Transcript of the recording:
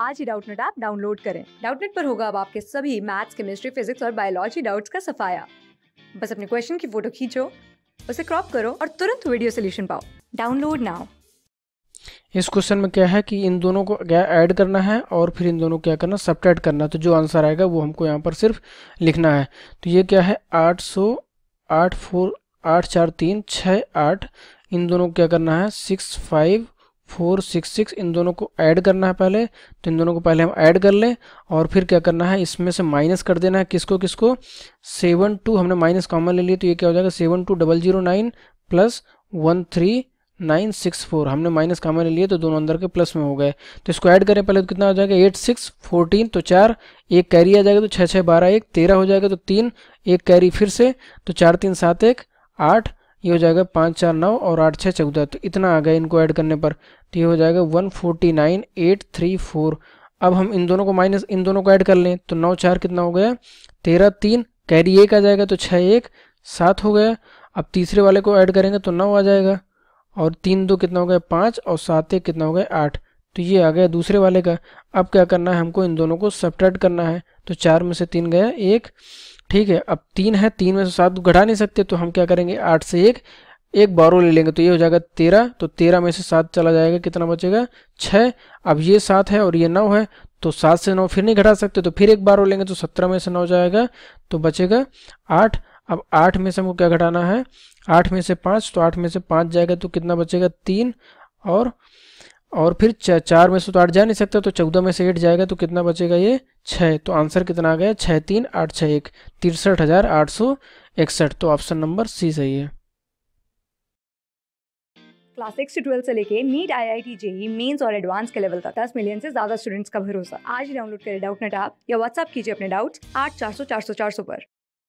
आज ही Doubtnut app download करें डाउटनेट पर होगा अब आपके सभी मैथ्स केमिस्ट्री फिजिक्स और बायोलॉजी डाउट्स का सफाया बस अपने क्वेश्चन की फोटो खींचो उसे क्रॉप करो और तुरंत वीडियो सोल्यूशन पाओ डाउनलोड नाउ इस क्वेश्चन में क्या है कि इन दोनों को क्या ऐड करना है और फिर इन दोनों को क्या करना सब करना तो जो आंसर आएगा वो हमको यहाँ पर सिर्फ लिखना है तो ये क्या है आठ सौ आठ फोर आठ चार तीन छः आठ इन दोनों को क्या करना है six five four six six इन दोनों को ऐड करना है पहले तो इन दोनों को पहले हम ऐड कर लें और फिर क्या करना है इसमें से माइनस कर देना है किसको किसको सेवन टू हमने माइनस कॉमन ले लिया तो ये क्या हो जाएगा seven two double zero nine plus one three nine six four हमने माइनस कॉमन ले लिया तो दोनों अंदर के प्लस में हो गए तो इसको ऐड करें पहले तो कितना हो जाएगा एट सिक्स फोर्टीन तो चार एक कैरी आ जाएगा तो छः छः बारह एक तेरह हो जाएगा तो तीन एक कैरी फिर से तो चार तीन सात एक आठ ये हो जाएगा पाँच चार नौ और आठ छः चौदह तो इतना आ गया इनको ऐड करने पर तो ये हो जाएगा one forty nine eight three four अब हम इन दोनों को माइनस इन दोनों को ऐड कर लें तो नौ चार कितना हो गया तेरह तीन कैरी एक आ जाएगा तो छः एक सात हो गया अब तीसरे वाले को ऐड करेंगे तो नौ आ जाएगा और तीन दो कितना हो गया पाँच और सात एक कितना हो गया आठ तो ये आ गया दूसरे वाले का अब क्या करना है हमको इन दोनों को सब्ट्रैक्ट करना है तो चार में से तीन गया एक ठीक है अब तीन है तीन में से सात तो घटा नहीं सकते तो हम क्या करेंगे आठ से एक एक बारो ले लेंगे तो ये हो जाएगा तेरह तो तेरह में से सात चला जाएगा कितना बचेगा छः अब ये सात है और ये नौ है तो सात से नौ फिर नहीं घटा सकते तो फिर एक बारो लेंगे तो सत्रह में से नौ जाएगा तो बचेगा आठ अब आठ में से हमको क्या घटाना है आठ में से पाँच तो आठ में से पाँच जाएगा तो कितना बचेगा तीन और और फिर चार में से तो आठ जा नहीं सकता तो चौदह में से एट जाएगा तो कितना बचेगा ये छः तो आंसर कितना आ गया छः तीन आठ छः एक तिरसठ हज़ार आठ सौ इकसठ तो ऑप्शन नंबर सी सही है क्लास सिक्स से ट्वेल्थ से लेके NEET I I T JEE mains और एडवांस के लेवल तक दस मिलियन से ज्यादा स्टूडेंट्स का भरोसा आज डाउनलोड करें डाउट नेट आप या व्हाट्सअप कीजिए अपने डाउट्स आठ चार सौ चार सौ चार सौ पर